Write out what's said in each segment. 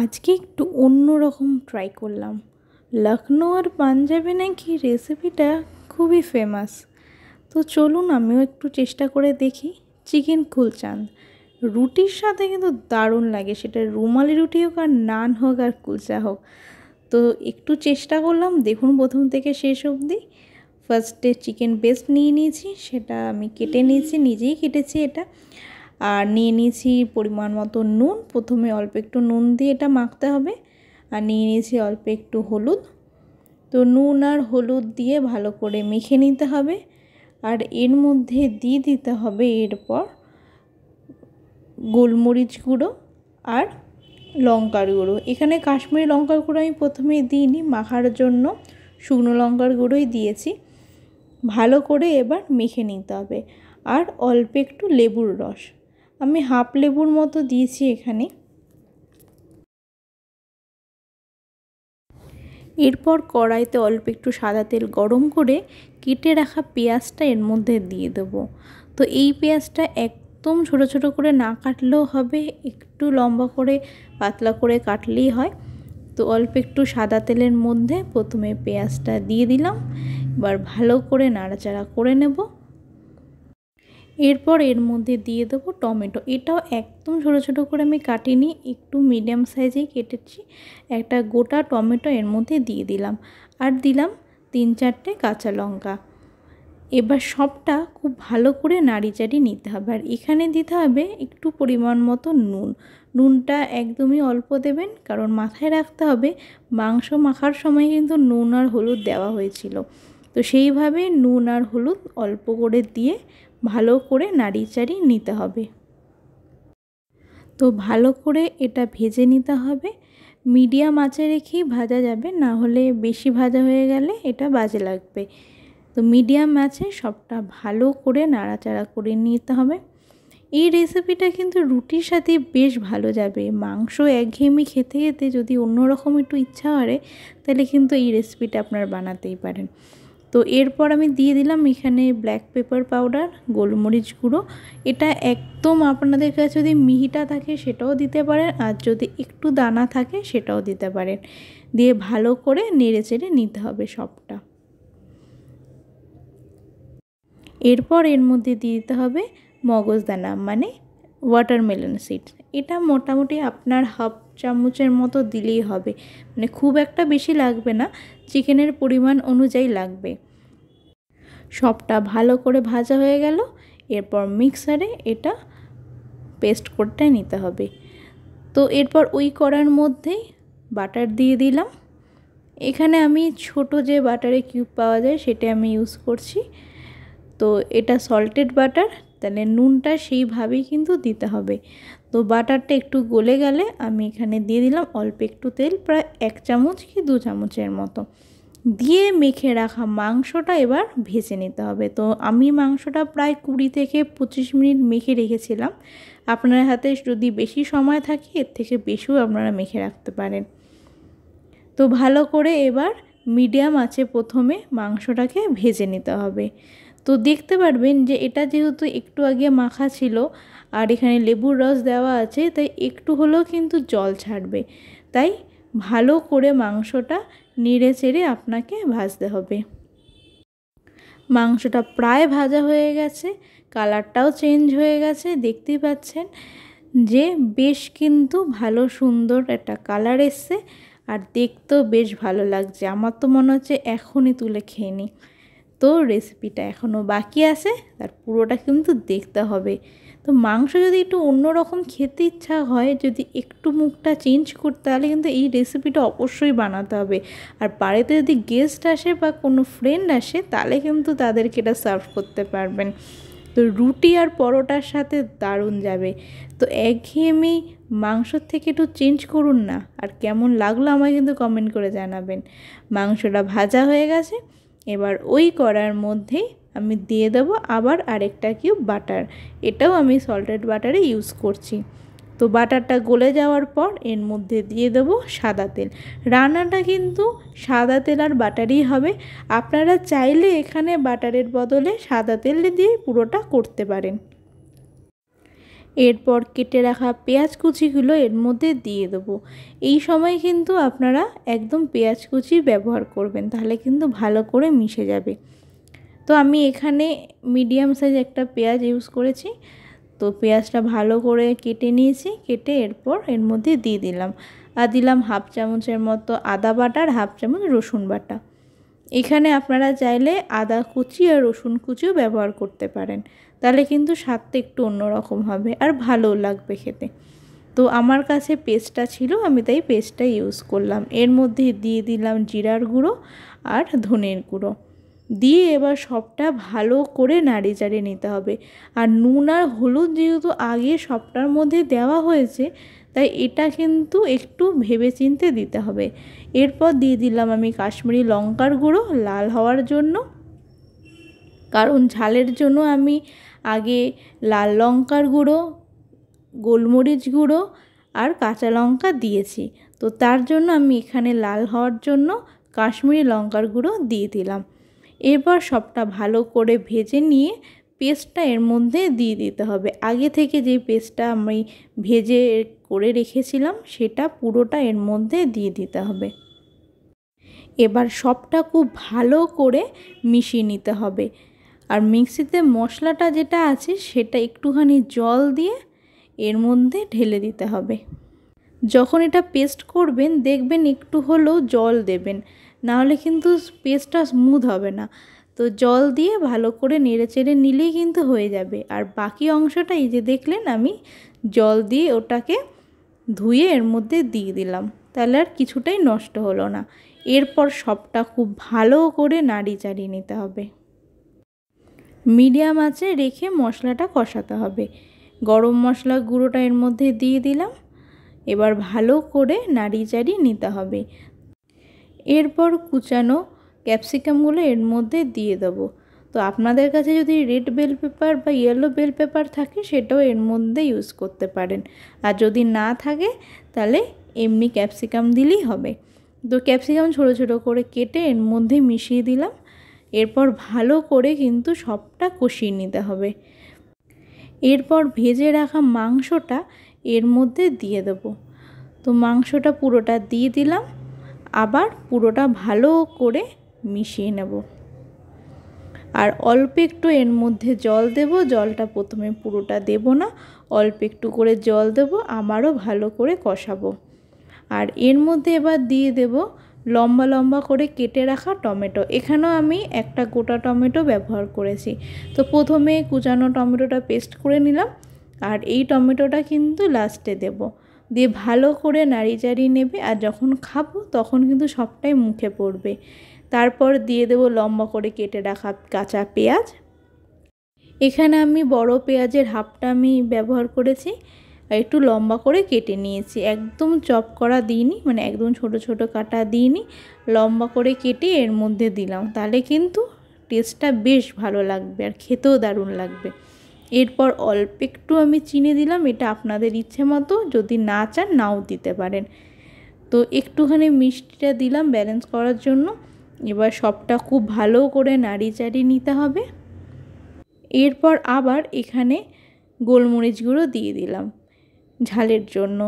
আজকে একটু অন্যরকম ট্রাই করলাম লখনৌ আর পাঞ্জাবে নাকি রেসিপিটা খুবই ফেমাস তো চলুন আমিও একটু চেষ্টা করে দেখি চিকেন কুলচান রুটির সাথে কিন্তু দারুণ লাগে সেটা রুমালি রুটি হোক আর নান হোক আর কুলচা হোক তো একটু চেষ্টা করলাম দেখুন প্রথম থেকে শেষ অবধি ফার্স্টে চিকেন বেস্ট নিয়ে নিয়েছি সেটা আমি কেটে নিয়েছি নিজেই কেটেছি এটা আর নিয়ে নিয়েছি পরিমাণ মতো নুন প্রথমে অল্প একটু নুন দিয়ে এটা মাখতে হবে আর নিয়ে নিয়েছি অল্প একটু হলুদ তো নুন আর হলুদ দিয়ে ভালো করে মেখে নিতে হবে আর এর মধ্যে দিয়ে দিতে হবে এরপর গোলমরিচ গুঁড়ো আর লঙ্কার গুঁড়ো এখানে কাশ্মীরি লঙ্কার গুঁড়ো আমি প্রথমে দিইনি মাখার জন্য শুকনো লঙ্কার গুঁড়োই দিয়েছি ভালো করে এবার মেখে নিতে হবে আর অল্প একটু লেবুর রস আমি হাফ লেবুর মতো দিয়েছি এখানে এরপর কড়াইতে অল্প একটু সাদা তেল গরম করে কেটে রাখা পেঁয়াজটা এর মধ্যে দিয়ে দেব তো এই পেঁয়াজটা একদম ছোট ছোট করে না কাটলেও হবে একটু লম্বা করে পাতলা করে কাটলেই হয় তো অল্প একটু সাদা তেলের মধ্যে প্রথমে পেঁয়াজটা দিয়ে দিলাম এবার ভালো করে নাড়াচাড়া করে নেবো এরপর এর মধ্যে দিয়ে দেবো টমেটো এটাও একদম ছোটো ছোটো করে আমি কাটিনি একটু মিডিয়াম সাইজেই কেটেছি একটা গোটা টমেটো এর মধ্যে দিয়ে দিলাম আর দিলাম তিন চারটে কাঁচা লঙ্কা এবার সবটা খুব ভালো করে নাড়িচাড়ি নিতে হবে আর এখানে দিতে হবে একটু পরিমাণ মতো নুন নুনটা একদমই অল্প দেবেন কারণ মাথায় রাখতে হবে মাংস মাখার সময় কিন্তু নুন আর হলুদ দেওয়া হয়েছিল তো সেইভাবে নুন আর হলুদ অল্প করে দিয়ে ভালো করে নাড়ি চাড়িয়ে নিতে হবে তো ভালো করে এটা ভেজে নিতে হবে মিডিয়াম আঁচে রেখেই ভাজা যাবে না হলে বেশি ভাজা হয়ে গেলে এটা বাজে লাগবে তো মিডিয়াম আঁচে সবটা ভালো করে নাড়াচাড়া করে নিতে হবে এই রেসিপিটা কিন্তু রুটির সাথে বেশ ভালো যাবে মাংস একঘেয়েমি খেতে খেতে যদি অন্যরকম একটু ইচ্ছা করে তাহলে কিন্তু এই রেসিপিটা আপনার বানাতেই পারেন তো এরপর আমি দিয়ে দিলাম এখানে ব্ল্যাক পেপার পাউডার গোলমরিচ গুঁড়ো এটা একদম আপনাদের কাছে যদি মিহিটা থাকে সেটাও দিতে পারেন আর যদি একটু দানা থাকে সেটাও দিতে পারেন দিয়ে ভালো করে নেড়ে চেড়ে নিতে হবে সবটা এরপর এর মধ্যে দিয়ে দিতে হবে মগজদানা মানে ওয়াটারমেলন সিড এটা মোটামুটি আপনার হাফ চামচের মতো দিলেই হবে মানে খুব একটা বেশি লাগবে না চিকেনের পরিমাণ অনুযায়ী লাগবে সবটা ভালো করে ভাজা হয়ে গেল এরপর মিক্সারে এটা পেস্ট করতে নিতে হবে তো এরপর ওই করার মধ্যেই বাটার দিয়ে দিলাম এখানে আমি ছোট যে বাটারে কিউব পাওয়া যায় সেটা আমি ইউজ করছি তো এটা সল্টেড বাটার তাহলে নুনটা সেইভাবেই কিন্তু দিতে হবে তো বাটারটা একটু গলে গেলে আমি এখানে দিয়ে দিলাম অল্প একটু তেল প্রায় এক চামচ কি দু চামচের মতো দিয়ে মেখে রাখা মাংসটা এবার ভেজে নিতে হবে তো আমি মাংসটা প্রায় কুড়ি থেকে পঁচিশ মিনিট মেখে রেখেছিলাম আপনার হাতে যদি বেশি সময় থাকে এর থেকে বেশিও আপনারা মেখে রাখতে পারেন তো ভালো করে এবার মিডিয়াম আছে প্রথমে মাংসটাকে ভেজে নিতে হবে তো দেখতে পারবেন যে এটা যেহেতু একটু আগে মাখা ছিল আর এখানে লেবুর রস দেওয়া আছে তাই একটু হলেও কিন্তু জল ছাড়বে তাই ভালো করে মাংসটা নেড়ে চেড়ে আপনাকে ভাজতে হবে মাংসটা প্রায় ভাজা হয়ে গেছে কালারটাও চেঞ্জ হয়ে গেছে দেখতেই পাচ্ছেন যে বেশ কিন্তু ভালো সুন্দর একটা কালার এসছে আর দেখতেও বেশ ভালো লাগছে আমার তো মনে হচ্ছে এখনই তুলে খেয়ে নিই তো রেসিপিটা এখনও বাকি আছে তার পুরোটা কিন্তু দেখতে হবে তো মাংস যদি একটু অন্যরকম খেতে ইচ্ছা হয় যদি একটু মুখটা চেঞ্জ করতে তাহলে কিন্তু এই রেসিপিটা অবশ্যই বানাতে হবে আর বাড়িতে যদি গেস্ট আসে বা কোনো ফ্রেন্ড আসে তাহলে কিন্তু তাদেরকে এটা সার্ভ করতে পারবেন তো রুটি আর পরোটার সাথে দারুণ যাবে তো একঘেয়েমি মাংসর থেকে একটু চেঞ্জ করুন না আর কেমন লাগলো আমায় কিন্তু কমেন্ট করে জানাবেন মাংসটা ভাজা হয়ে গেছে এবার ওই করার মধ্যেই আমি দিয়ে দেবো আবার আরেকটা কিউব বাটার এটাও আমি সল্টেড বাটারে ইউজ করছি তো বাটারটা গলে যাওয়ার পর এর মধ্যে দিয়ে দেবো সাদা তেল রান্নাটা কিন্তু সাদা তেল আর বাটারই হবে আপনারা চাইলে এখানে বাটারের বদলে সাদা তেল দিয়ে পুরোটা করতে পারেন এরপর কেটে রাখা পেঁয়াজ কুচিগুলো এর মধ্যে দিয়ে দেবো এই সময় কিন্তু আপনারা একদম পেঁয়াজ কুচি ব্যবহার করবেন তাহলে কিন্তু ভালো করে মিশে যাবে তো আমি এখানে মিডিয়াম সাইজ একটা পেঁয়াজ ইউজ করেছি তো পেঁয়াজটা ভালো করে কেটে নিয়েছি কেটে এরপর এর মধ্যে দিয়ে দিলাম আর দিলাম হাফ চামচের মতো আদা বাটা আর হাফ চামচ রসুন বাটা এখানে আপনারা চাইলে আদা কুচি আর রসুন কুচিও ব্যবহার করতে পারেন তাহলে কিন্তু স্বাদটা একটু অন্যরকম হবে আর ভালো লাগবে খেতে তো আমার কাছে পেস্টটা ছিল আমি তাই পেস্টটা ইউজ করলাম এর মধ্যে দিয়ে দিলাম জিরার গুঁড়ো আর ধনের গুঁড়ো দিয়ে এবার সবটা ভালো করে নাড়ে চাড়ে নিতে হবে আর নুন আর হলুদ যেহেতু আগে সবটার মধ্যে দেওয়া হয়েছে তাই এটা কিন্তু একটু ভেবে চিনতে দিতে হবে এরপর দিয়ে দিলাম আমি কাশ্মীরি লঙ্কার গুঁড়ো লাল হওয়ার জন্য কারণ ঝালের জন্য আমি আগে লাল লঙ্কার গুঁড়ো গোলমরিচ গুঁড়ো আর কাঁচা লঙ্কা দিয়েছি তো তার জন্য আমি এখানে লাল হওয়ার জন্য কাশ্মীরি লঙ্কার গুঁড়ো দিয়ে দিলাম এবার সবটা ভালো করে ভেজে নিয়ে পেস্টটা এর মধ্যে দিয়ে দিতে হবে আগে থেকে যে পেস্টটা আমি ভেজে করে রেখেছিলাম সেটা পুরোটা এর মধ্যে দিয়ে দিতে হবে এবার সবটা খুব ভালো করে মিশিয়ে নিতে হবে আর মিক্সিতে মশলাটা যেটা আছে সেটা একটুখানি জল দিয়ে এর মধ্যে ঢেলে দিতে হবে যখন এটা পেস্ট করবেন দেখবেন একটু হলেও জল দেবেন নাহলে কিন্তু পেস্টটা স্মুথ হবে না তো জল দিয়ে ভালো করে নেড়ে চেড়ে নিলেই কিন্তু হয়ে যাবে আর বাকি অংশটা এই যে দেখলেন আমি জল দিয়ে ওটাকে ধুয়ে এর মধ্যে দিয়ে দিলাম তাহলে আর কিছুটাই নষ্ট হলো না এরপর সবটা খুব ভালো করে নাড়ি চাড়িয়ে নিতে হবে মিডিয়াম আছে রেখে মশলাটা কষাতে হবে গরম মশলা গুঁড়োটা এর মধ্যে দিয়ে দিলাম এবার ভালো করে নাড়ি চাড়িয়ে নিতে হবে এরপর কুচানো ক্যাপসিকামগুলো এর মধ্যে দিয়ে দেবো তো আপনাদের কাছে যদি রেড বেল পেপার বা ইয়েলো বেল পেপার থাকে সেটাও এর মধ্যে ইউজ করতে পারেন আর যদি না থাকে তাহলে এমনি ক্যাপসিকাম দিলেই হবে তো ক্যাপসিকাম ছোটো ছোটো করে কেটে এর মধ্যে মিশিয়ে দিলাম এরপর ভালো করে কিন্তু সবটা কষিয়ে নিতে হবে এরপর ভেজে রাখা মাংসটা এর মধ্যে দিয়ে দেব তো মাংসটা পুরোটা দিয়ে দিলাম আবার পুরোটা ভালো করে মিশিয়ে নেব আর অল্প একটু এর মধ্যে জল দেব জলটা প্রথমে পুরোটা দেব না অল্প একটু করে জল দেব আমারও ভালো করে কষাবো আর এর মধ্যে এবার দিয়ে দেব লম্বা লম্বা করে কেটে রাখা টমেটো এখানেও আমি একটা গোটা টমেটো ব্যবহার করেছি তো প্রথমে কুচানো টমেটোটা পেস্ট করে নিলাম আর এই টমেটোটা কিন্তু লাস্টে দেবো দিয়ে ভালো করে নাড়ি চাড়িয়ে নেবে আর যখন খাবো তখন কিন্তু সবটাই মুখে পড়বে তারপর দিয়ে দেব লম্বা করে কেটে রাখা কাঁচা পেঁয়াজ এখানে আমি বড় পেঁয়াজের হাফটা আমি ব্যবহার করেছি একটু লম্বা করে কেটে নিয়েছি একদম চপ করা দিইনি মানে একদম ছোট ছোট কাটা দিইনি লম্বা করে কেটে এর মধ্যে দিলাম তাহলে কিন্তু টেস্টটা বেশ ভালো লাগবে আর খেতেও দারুণ লাগবে এরপর অল্প একটু আমি চিনি দিলাম এটা আপনাদের ইচ্ছে মতো যদি না চান নাও দিতে পারেন তো একটুখানি মিষ্টিটা দিলাম ব্যালেন্স করার জন্য এবার সবটা খুব ভালো করে নাড়ি চাড়ি নিতে হবে এরপর আবার এখানে গোলমরিচ গুঁড়ো দিয়ে দিলাম ঝালের জন্য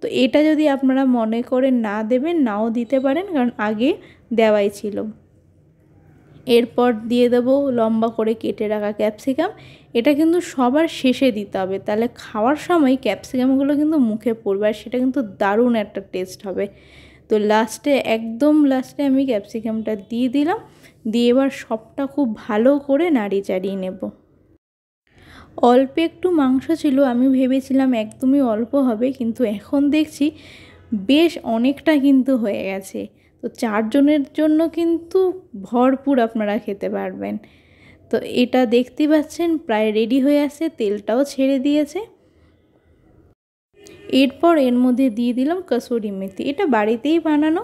তো এটা যদি আপনারা মনে করে না দেবেন নাও দিতে পারেন কারণ আগে দেওয়াই ছিল এরপর দিয়ে দেবো লম্বা করে কেটে রাখা ক্যাপসিকাম এটা কিন্তু সবার শেষে দিতে হবে তাহলে খাওয়ার সময় ক্যাপসিকামগুলো কিন্তু মুখে পড়বে আর সেটা কিন্তু দারুণ একটা টেস্ট হবে তো লাস্টে একদম লাস্টে আমি ক্যাপসিকামটা দিয়ে দিলাম দিয়ে এবার সবটা খুব ভালো করে নাড়ি চাড়িয়ে নেব অল্প একটু মাংস ছিল আমি ভেবেছিলাম একদমই অল্প হবে কিন্তু এখন দেখছি বেশ অনেকটা কিন্তু হয়ে গেছে তো চারজনের জন্য কিন্তু ভরপুর আপনারা খেতে পারবেন তো এটা দেখতে পাচ্ছেন প্রায় রেডি হয়ে আছে তেলটাও ছেড়ে দিয়েছে এরপর এর মধ্যে দিয়ে দিলাম কসুরি মেথি এটা বাড়িতেই বানানো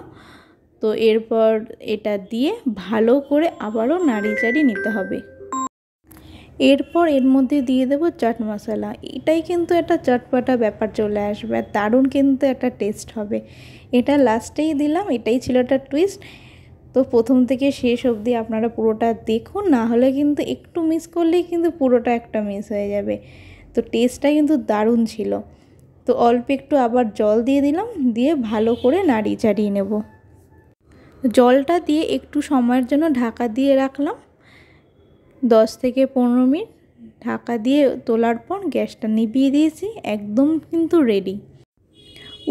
তো এরপর এটা দিয়ে ভালো করে আবারও নাড়ি চাড়ি নিতে হবে এরপর এর মধ্যে দিয়ে দেবো চাট মশলা এটাই কিন্তু একটা চটপাটা ব্যাপার চলে আসবে আর দারুণ কিন্তু একটা টেস্ট হবে এটা লাস্টেই দিলাম এটাই ছিল একটা টুইস্ট তো প্রথম থেকে শেষ অবধি আপনারা পুরোটা দেখুন না হলে কিন্তু একটু মিস করলেই কিন্তু পুরোটা একটা মিস হয়ে যাবে তো টেস্টটা কিন্তু দারুণ ছিল তো অল্প একটু আবার জল দিয়ে দিলাম দিয়ে ভালো করে নাড়িয়ে চাড়িয়ে নেব জলটা দিয়ে একটু সময়ের জন্য ঢাকা দিয়ে রাখলাম দশ থেকে পনেরো মিনিট ঢাকা দিয়ে তোলার পর গ্যাসটা নিভিয়ে দিয়েছি একদম কিন্তু রেডি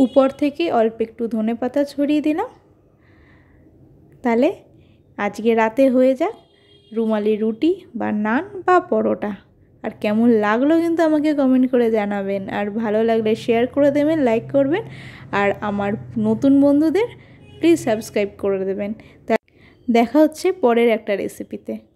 উপর থেকে অল্প একটু ধনে পাতা ছড়িয়ে দিলাম তাহলে আজকে রাতে হয়ে যাক রুমালি রুটি বা নান বা পরোটা আর কেমন লাগলো কিন্তু আমাকে কমেন্ট করে জানাবেন আর ভালো লাগলে শেয়ার করে দেবেন লাইক করবেন আর আমার নতুন বন্ধুদের প্লিজ সাবস্ক্রাইব করে দেবেন তা দেখা হচ্ছে পরের একটা রেসিপিতে